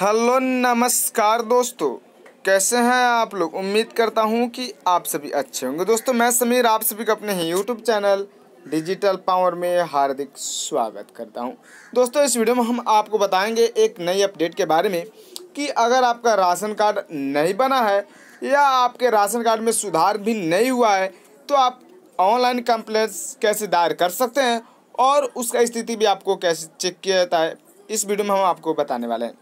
hello नमस्कार दोस्तों कैसे हैं आप लोग उम्मीद करता हूं कि आप सभी अच्छे होंगे दोस्तों मैं समीर आप सभी का अपने ही यूट्यूब चैनल डिजिटल पावर में हार्दिक स्वागत करता हूं दोस्तों इस वीडियो में हम आपको बताएंगे एक नई अपडेट के बारे में कि अगर आपका राशन कार्ड नहीं बना है या आपके राशन कार्ड में सुधार भी नहीं हुआ है तो आप ऑनलाइन कंप्लेंट्स कैसे दायर कर सकते हैं और उसका स्थिति भी आपको कैसे चेक किया जाता है इस वीडियो में हम आपको बताने वाले हैं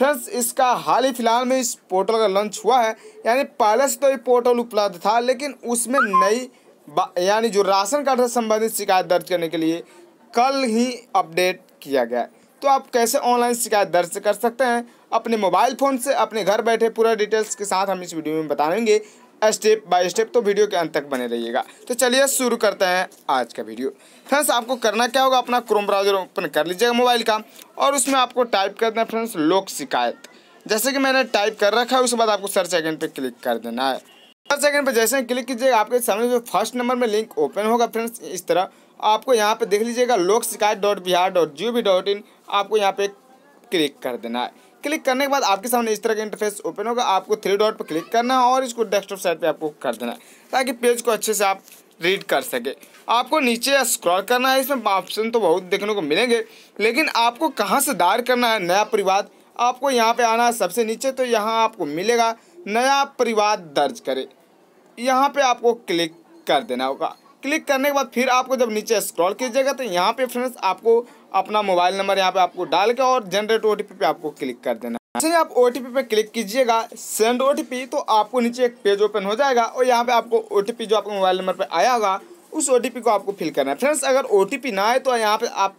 फ्रेंड्स इसका हाल ही फिलहाल में इस पोर्टल का लॉन्च हुआ है यानी पहले से तो ये पोर्टल उपलब्ध था लेकिन उसमें नई यानी जो राशन कार्ड से संबंधित शिकायत दर्ज करने के लिए कल ही अपडेट किया गया तो आप कैसे ऑनलाइन शिकायत दर्ज कर सकते हैं अपने मोबाइल फ़ोन से अपने घर बैठे पूरा डिटेल्स के साथ हम इस वीडियो में बताएंगे स्टेप बाय स्टेप तो वीडियो के अंत तक बने रहिएगा तो चलिए शुरू करते हैं आज का वीडियो फ्रेंड्स आपको करना क्या होगा अपना क्रोम ब्राउजर ओपन कर लीजिएगा मोबाइल का और उसमें आपको टाइप कर देना फ्रेंड्स लोक शिकायत जैसे कि मैंने टाइप कर रखा है उसके बाद आपको सर्च आइकन पर क्लिक कर देना है सर्च आइकन पर जैसे क्लिक कीजिएगा आपके सामने जो फर्स्ट नंबर में लिंक ओपन होगा फ्रेंड्स इस तरह आपको यहाँ पर देख लीजिएगा लोक शिकायत dot Bihar dot G O V dot in आपको यहाँ पर क्लिक कर देना है क्लिक करने के बाद आपके सामने इस तरह का इंटरफेस ओपन होगा आपको थ्री डॉट पर क्लिक करना है और इसको डेस्कटॉप साइड पर आपको कर देना है ताकि पेज को अच्छे से आप रीड कर सके आपको नीचे स्क्रॉल करना है इसमें ऑप्शन तो बहुत देखने को मिलेंगे लेकिन आपको कहाँ से दायर करना है नया परिवार आपको यहाँ पे आना है सबसे नीचे तो यहाँ आपको मिलेगा नया परिवार दर्ज करें यहाँ पे आपको क्लिक कर देना होगा क्लिक करने के बाद फिर आपको जब नीचे स्क्रॉल कीजिएगा तो यहाँ पे फ्रेंड्स आपको अपना मोबाइल नंबर यहाँ पे आपको डाल के और जनरेट ओ पे आपको क्लिक कर देना जैसे आप ओ पे क्लिक कीजिएगा सेंड ओ तो आपको नीचे एक पेज ओपन हो जाएगा और यहाँ पे आपको ओ जो आपके मोबाइल नंबर पर आया होगा उस ओ को आपको फिल करना है फ्रेंड्स अगर ओ ना आए तो यहाँ पर आप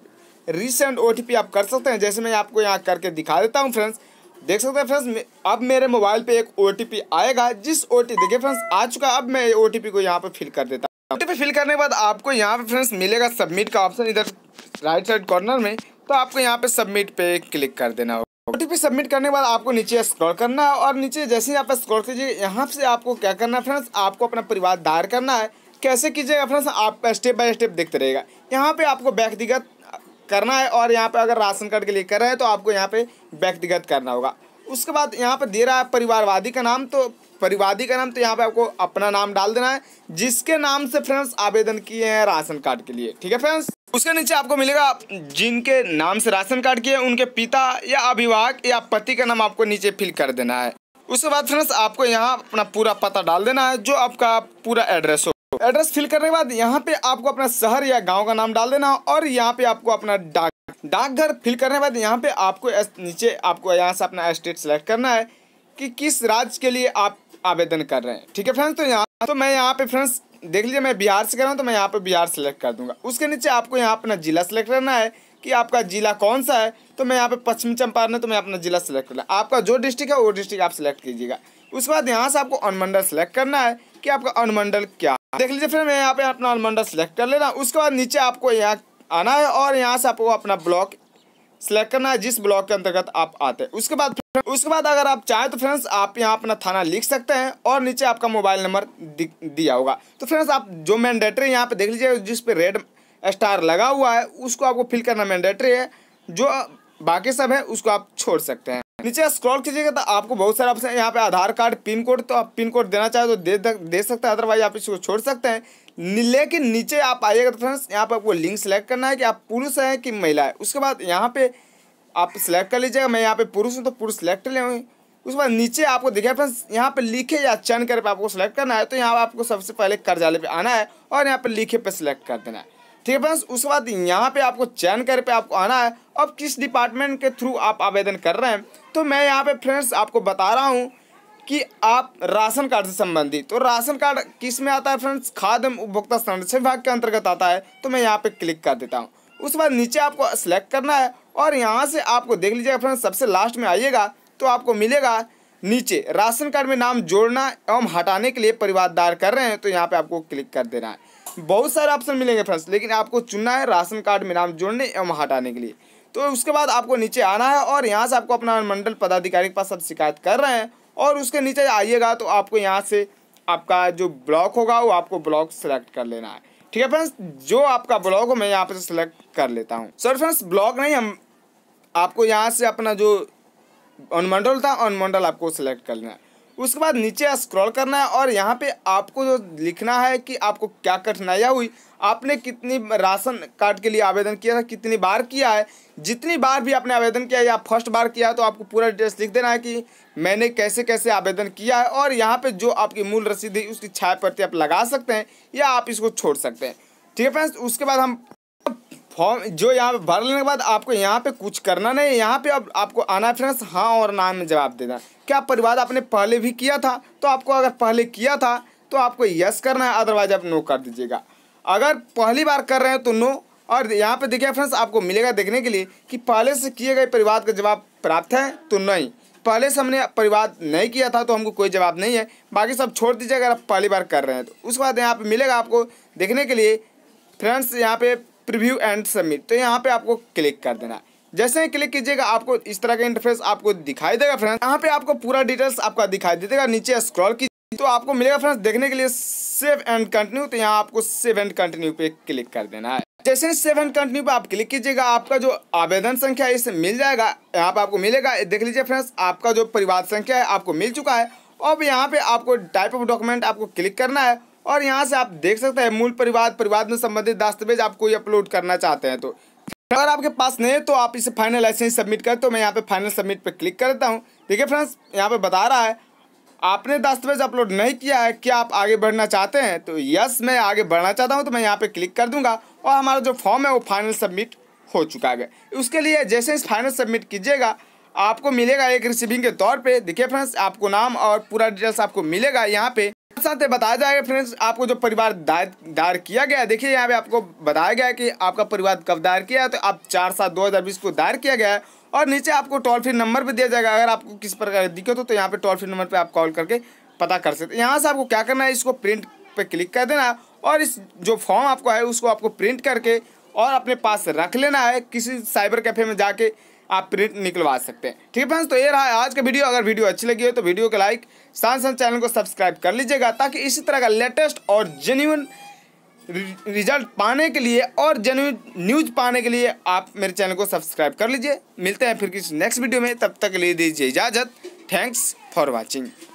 रिसेंट ओ आप कर सकते हैं जैसे मैं आपको यहाँ करके दिखा देता हूँ फ्रेंड्स देख सकते हैं फ्रेंड्स अब मेरे मोबाइल पे एक ओ आएगा जिस ओ देखिए फ्रेंड्स आ चुका अब मैं ओ को यहाँ पे फिल कर देता पी फिल करने के बाद आपको यहाँ पे फ्रेंड्स मिलेगा सबमिट का ऑप्शन इधर राइट साइड कॉर्नर में तो आपको यहाँ पे सबमिट पे क्लिक कर देना होगा ओटीपी सबमिट करने के बाद आपको नीचे स्क्रॉल करना है और नीचे जैसे ही आप स्क्रॉल कीजिए यहाँ से आपको क्या करना है फ्रेंड्स आपको अपना परिवार दायर करना है कैसे कीजिएगा फ्रेंड्स आप स्टेप बाय स्टेप देखते रहेगा यहाँ पे आपको व्यक्तिगत करना है और यहाँ पे अगर राशन कार्ड के लिए कर रहे हैं तो आपको यहाँ पे व्यक्तिगत करना होगा उसके बाद यहाँ पर दे रहा है परिवारवादी का नाम तो परिवादी का नाम तो यहाँ पे आपको अपना नाम डाल देना है जिसके नाम से फ्रेंड्स आवेदन किए हैं राशन कार्ड के लिए ठीक है फ्रेंड्स उसके नीचे आपको मिलेगा जिनके नाम से राशन कार्ड किए उनके पिता या अभिभावक या पति का नाम आपको नीचे फिल कर देना है उसके बाद फ्रेंड्स आपको यहाँ अपना पूरा पता डाल देना है जो आपका पूरा एड्रेस हो एड्रेस फिल करने के बाद यहाँ पे आपको अपना शहर या गांव का नाम डाल देना और यहाँ पे आपको अपना डाक डाकघर फिल करने के बाद यहाँ पे आपको नीचे आपको यहाँ से अपना स्टेट सेलेक्ट करना है कि किस राज्य के लिए आप आवेदन कर रहे हैं ठीक है फ्रेंड्स तो यहाँ तो मैं यहाँ पे फ्रेंड्स देख लीजिए मैं बिहार से कर रहा हूँ तो मैं यहाँ पे बिहार सेलेक्ट कर दूंगा उसके नीचे आपको यहाँ अपना जिला सेलेक्ट करना है कि आपका जिला कौन सा है तो मैं यहाँ पे पश्चिम चंपारण है तो मैं अपना जिला सेलेक्ट करना आपका जो डिस्ट्रिक्ट है वो डिस्ट्रिक्ट आप सेलेक्ट कीजिएगा उसके बाद यहाँ से आपको अनुमंडल सेलेक्ट करना है कि आपका अनुमंडल क्या है देख लीजिए फिर मैं यहाँ पे अपना अनुमंडल सेलेक्ट कर लेना उसके बाद नीचे आपको यहाँ आना है और यहाँ से आपको अपना ब्लॉक सेलेक्ट करना है जिस ब्लॉक के अंतर्गत आप आते हैं उसके बाद उसके बाद अगर आप चाहें तो फ्रेंड्स आप यहाँ अपना थाना लिख सकते हैं और नीचे आपका मोबाइल नंबर दिया होगा तो फ्रेंड्स आप जो मैंडेटरी यहाँ पे देख लीजिए जिस पे रेड स्टार लगा हुआ है उसको आपको फिल करना मैंडेटरी है जो बाकी सब है उसको आप छोड़ सकते हैं नीचे स्क्रॉल कीजिएगा तो आपको बहुत सारे ऑप्शन यहाँ पे आधार कार्ड पिन कोड तो आप पिन कोड देना चाहे तो दे दे सकते हैं अदरवाइज आप इसको छोड़ सकते हैं लेकिन नीचे आप आइएगा तो फ्रेंड्स यहाँ पर आपको लिंक सेलेक्ट करना है कि आप पुरुष हैं कि महिला है उसके बाद यहाँ पे आप सेलेक्ट कर लीजिएगा मैं यहाँ पे पुरुष हूँ तो पुरुष सेलेक्ट ले लेंगे उसके बाद नीचे आपको देखिए फ्रेंड्स यहाँ पे लिखे या चयन कर पे आपको सेलेक्ट करना है तो यहाँ आपको सबसे पहले कर्जाले पे आना है और यहाँ पे लिखे पे सिलेक्ट कर देना है ठीक है फ्रेंड्स उसके बाद यहाँ पे आपको चयन कर पे आपको आना है अब किस डिपार्टमेंट के थ्रू आप आवेदन कर रहे हैं तो मैं यहाँ पे फ्रेंड्स आपको बता रहा हूँ कि आप राशन कार्ड से संबंधित तो राशन कार्ड किस में आता है फ्रेंड्स खाद्य एवं उपभोक्ता संरक्षण विभाग के अंतर्गत आता है तो मैं यहाँ पे क्लिक कर देता हूँ उसके बाद नीचे आपको सेलेक्ट करना है और यहाँ से आपको देख लीजिएगा फ्रेंड्स सबसे लास्ट में आइएगा तो आपको मिलेगा नीचे राशन कार्ड में नाम जोड़ना एवं हटाने के लिए परिवार दायर कर रहे हैं तो यहाँ पर आपको क्लिक कर देना है बहुत सारे ऑप्शन मिलेंगे फ्रेंड्स लेकिन आपको चुनना है राशन कार्ड में नाम जोड़ने एवं हटाने के लिए तो उसके बाद आपको नीचे आना है और यहाँ से आपको अपना अनुमंडल पदाधिकारी के पास सब शिकायत कर रहे हैं और उसके नीचे आइएगा तो आपको यहाँ से आपका जो ब्लॉक होगा वो आपको ब्लॉक सेलेक्ट कर लेना है ठीक है फ्रेंड्स जो आपका ब्लॉक हो मैं यहाँ पर सेलेक्ट कर लेता हूँ सर फ्रेंड्स ब्लॉक नहीं हम आपको यहाँ से अपना जो अनुमंडल था अनुमंडल आपको सेलेक्ट कर लेना है उसके बाद नीचे स्क्रॉल करना है और यहाँ पे आपको जो लिखना है कि आपको क्या कठिनाइयाँ हुई आपने कितनी राशन कार्ड के लिए आवेदन किया था कितनी बार किया है जितनी बार भी आपने आवेदन किया या फर्स्ट बार किया है तो आपको पूरा डिटेल्स लिख देना है कि मैंने कैसे कैसे आवेदन किया है और यहाँ पे जो आपकी मूल रसीद है उसकी छाया प्रति आप लगा सकते हैं या आप इसको छोड़ सकते हैं ठीक है फ्रेंड्स उसके बाद हम फॉर्म जो यहाँ पर भर लेने के बाद आपको यहाँ पे कुछ करना नहीं है यहाँ पे अब आपको आना है फ्रेंड्स हाँ और ना में जवाब देना क्या परिवार आपने पहले भी किया था तो आपको अगर पहले किया था तो आपको यस करना है अदरवाइज आप नो कर दीजिएगा अगर पहली बार कर रहे हैं तो नो और यहाँ पे देखिए फ्रेंड्स आपको मिलेगा देखने के लिए कि पहले से किए गए परिवाद का जवाब प्राप्त है तो नहीं पहले से हमने परिवाद नहीं किया था तो हमको कोई जवाब नहीं है बाकी सब छोड़ दीजिए अगर आप पहली बार कर रहे हैं तो उसके बाद यहाँ पे मिलेगा आपको देखने के लिए फ्रेंड्स यहाँ पे प्रिव्यू एंड सबमिट तो यहाँ पे आपको क्लिक कर देना जैसे ही क्लिक कीजिएगा आपको इस तरह का इंटरफेस आपको दिखाई देगा फ्रेंड्स यहाँ पे आपको पूरा डिटेल्स आपका दिखाई दे देगा नीचे स्क्रॉल कीजिए तो आपको मिलेगा फ्रेंड्स देखने के लिए सेव एंड कंटिन्यू तो यहाँ आपको सेव एंड कंटिन्यू पे क्लिक कर देना है जैसे सेव एंड कंटिन्यू पे आप क्लिक कीजिएगा आपका जो आवेदन संख्या है इसे मिल जाएगा यहाँ पे आपको मिलेगा देख लीजिए फ्रेंड्स आपका जो परिवार संख्या है आपको मिल चुका है अब यहाँ पे आपको टाइप ऑफ डॉक्यूमेंट आपको क्लिक करना है और यहाँ से आप देख सकते हैं मूल परिवार परिवार में संबंधित दस्तावेज आप कोई अपलोड करना चाहते हैं तो अगर आपके पास नहीं है तो आप इसे फाइनल लाइसेंस सबमिट कर तो मैं यहाँ पे फाइनल सबमिट पर क्लिक करता हूँ देखिए फ्रेंड्स यहाँ पे बता रहा है आपने दस्तावेज अपलोड नहीं किया है क्या आप आगे बढ़ना चाहते हैं तो यस मैं आगे बढ़ना चाहता हूँ तो मैं यहाँ पर क्लिक कर दूँगा और हमारा जो फॉर्म है वो फाइनल सबमिट हो चुका है उसके लिए जैसे इस फाइनल सबमिट कीजिएगा आपको मिलेगा एक रिसीविंग के तौर पे देखिए फ्रेंड्स आपको नाम और पूरा डिटेल्स आपको मिलेगा यहाँ पे साथ बताया जाएगा फ्रेंड्स आपको जो परिवार दायर दायर किया गया देखिए यहाँ पे आपको बताया गया है कि आपका परिवार कब दायर किया है तो आप चार सात दो हज़ार बीस को दायर किया गया है और नीचे आपको टोल फ्री नंबर भी दिया जाएगा अगर आपको किस प्रकार की दिक्कत हो तो यहाँ पर टोल फ्री नंबर पर आप कॉल करके पता कर सकते हैं यहाँ से आपको क्या करना है इसको प्रिंट पर क्लिक कर देना और इस जो फॉर्म आपको है उसको आपको प्रिंट करके और अपने पास रख लेना है किसी साइबर कैफे में जाके आप प्रिंट निकलवा सकते हैं ठीक है फ्रेंड्स तो ये रहा है आज का वीडियो अगर वीडियो अच्छी लगी हो तो वीडियो को लाइक साथ साथ चैनल को सब्सक्राइब कर लीजिएगा ताकि इसी तरह का लेटेस्ट और जेन्यून रिजल्ट पाने के लिए और जेन्यून न्यूज पाने के लिए आप मेरे चैनल को सब्सक्राइब कर लीजिए मिलते हैं फिर किसी नेक्स्ट वीडियो में तब तक ले दीजिए इजाज़त थैंक्स फॉर वॉचिंग